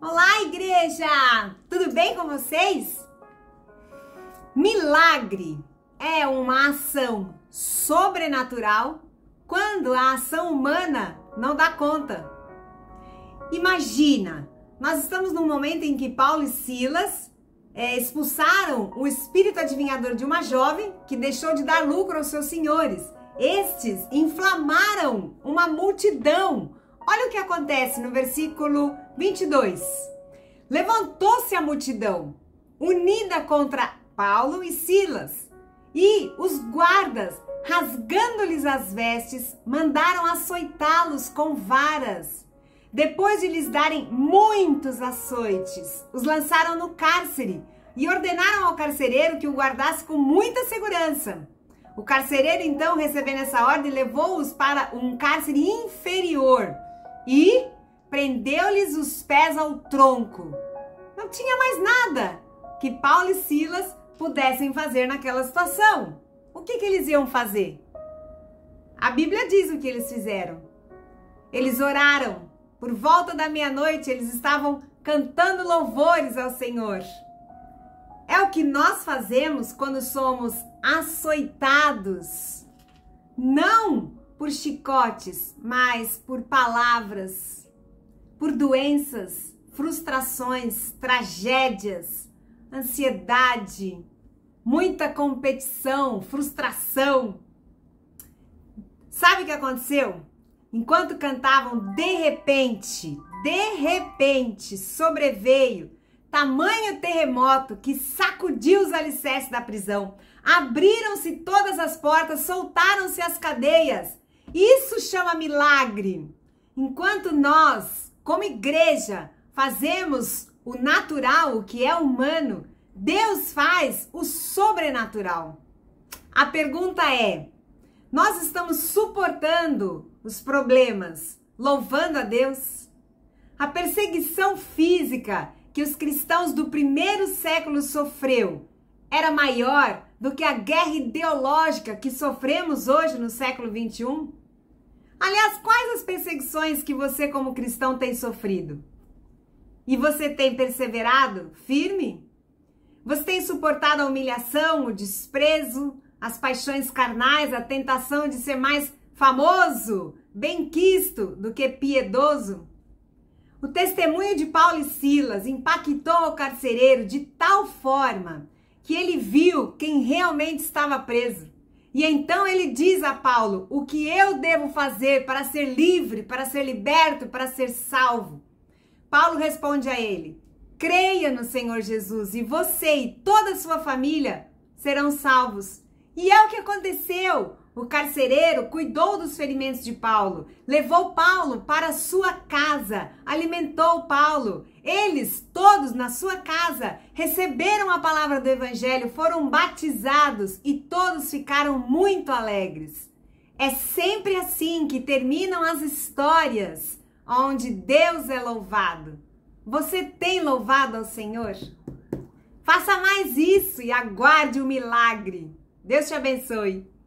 Olá, igreja! Tudo bem com vocês? Milagre é uma ação sobrenatural quando a ação humana não dá conta. Imagina, nós estamos num momento em que Paulo e Silas é, expulsaram o espírito adivinhador de uma jovem que deixou de dar lucro aos seus senhores. Estes inflamaram uma multidão. Olha o que acontece no versículo 22. Levantou-se a multidão, unida contra Paulo e Silas, e os guardas, rasgando-lhes as vestes, mandaram açoitá-los com varas. Depois de lhes darem muitos açoites, os lançaram no cárcere e ordenaram ao carcereiro que o guardasse com muita segurança. O carcereiro, então, recebendo essa ordem, levou-os para um cárcere inferior e prendeu-lhes os pés ao tronco. Não tinha mais nada que Paulo e Silas pudessem fazer naquela situação. O que, que eles iam fazer? A Bíblia diz o que eles fizeram. Eles oraram. Por volta da meia-noite, eles estavam cantando louvores ao Senhor. É o que nós fazemos quando somos açoitados. Não por chicotes, mas por palavras por doenças, frustrações, tragédias, ansiedade, muita competição, frustração. Sabe o que aconteceu? Enquanto cantavam, de repente, de repente, sobreveio tamanho terremoto que sacudiu os alicerces da prisão. Abriram-se todas as portas, soltaram-se as cadeias. Isso chama milagre. Enquanto nós como igreja, fazemos o natural, o que é humano, Deus faz o sobrenatural. A pergunta é: nós estamos suportando os problemas, louvando a Deus? A perseguição física que os cristãos do primeiro século sofreu era maior do que a guerra ideológica que sofremos hoje no século 21? Aliás, quais as perseguições que você, como cristão, tem sofrido? E você tem perseverado firme? Você tem suportado a humilhação, o desprezo, as paixões carnais, a tentação de ser mais famoso, benquisto do que piedoso? O testemunho de Paulo e Silas impactou o carcereiro de tal forma que ele viu quem realmente estava preso. E então ele diz a Paulo: o que eu devo fazer para ser livre, para ser liberto, para ser salvo? Paulo responde a ele: creia no Senhor Jesus e você e toda a sua família serão salvos. E é o que aconteceu. O carcereiro cuidou dos ferimentos de Paulo, levou Paulo para sua casa, alimentou Paulo. Eles, todos na sua casa, receberam a palavra do Evangelho, foram batizados e todos ficaram muito alegres. É sempre assim que terminam as histórias onde Deus é louvado. Você tem louvado ao Senhor? Faça mais isso e aguarde o milagre. Deus te abençoe.